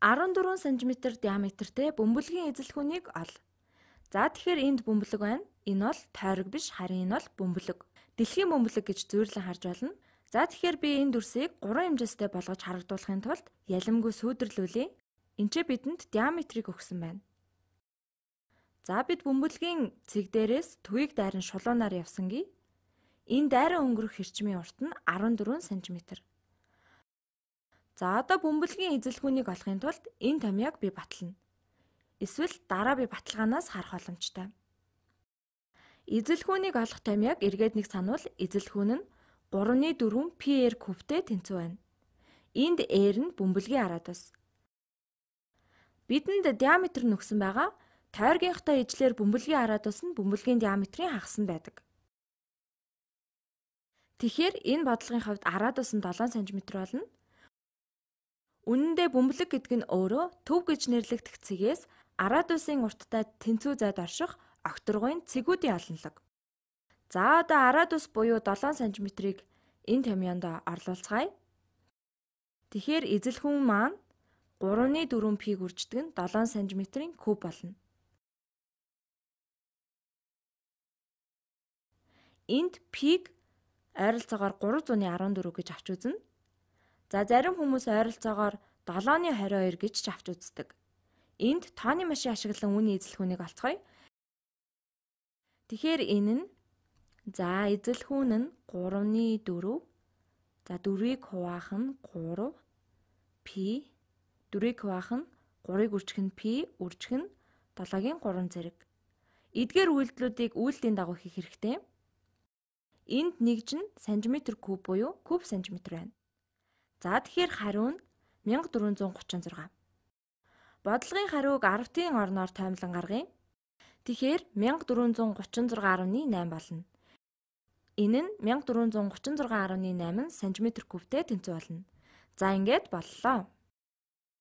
14 см диаметртэй бөмбөлгийн эзэлхүүнийг ол. За тэгэхээр энд бөмбөлөг байна. Энэ бол тойрог биш, харин энэ бол бөмбөлөг. Дэлхийн бөмбөлөг гэж зүйрлэн харж болно. За тэгэхээр би энэ дүрсийг 3 хэмжээстэй болгож харагдуулахын тулд ялимгүй сүйдэрлүүлээ. Энчээ бидэнд диаметрийг өгсөн байна. За бид бөмбөлгийн цэг дээрээс төвийг дайран шулуунаар явсангүй. Энэ дайраа өнгөрөх хэрчмийн урт нь 14 см. За одоо бөмбөлгийн эзэлгүүнийг олохын тулд энэ томьёог би батлана. Эсвэл дараа би баталгаанаас харах боломжтой. Эзэлгүүнийг олох томьёог эргээд нэг санвал эзэлгүүн нь 3.4 PR кубтэй тэнцүү байна. Энд R нь бөмбөлгийн араатас. Бидэнд диаметр нөгсөн байгаа тойргийнхтой ижлэр бөмбөлгийн араатас нь бөмбөлгийн диаметрийн хагас нь байдаг. Тэгэхээр энэ бодлогын хувьд араатас нь 7 см болно Үнэндээ бөмбөлөг гэдэг нь өөрөө төв гэж нэрлэгдэх цэгээс араад улсын урттай тэнцүү зайд орших огторгойн цэгүүдийн аланлаг. За одоо араад ус буюу 7 см-ийг энэ томьёонд орлуулцгаая. Тэгэхээр эзэлхүүн маань 3.4 пиг үрждэг нь 7 см-ийн куб болно. Энд пиг ойролцоогоор 314 гэж авч үзнэ. За зарим хүмүүс ойролцоогоор 7.22 гэж ч авч үздэг. Энд тооны машин ашиглан үний эзэлхүүнийг олцгоё. Тэгэхээр энэ нь за эзэлхүүн нь 3.4 За 4-ийг хуваах нь 3 p 4-ийг хуваах нь 3-ыг үржих нь p үржих нь 7-гийн 3 зэрэг. Эдгээр үйлдэлүүдийг үйлдэлийн дагуу хийх хэрэгтэй. Энд нэгж нь сантиметр куб буюу куб сантиметр байна. За тэгэхээр хариу нь 1436. Бодлогын хариуг Аравтын орноор тоймлон гаргая. Тэгэхээр 1436.8 болно. Энэ нь 1436.8 см3-тэй тэнцүү болно. За ингээд боллоо.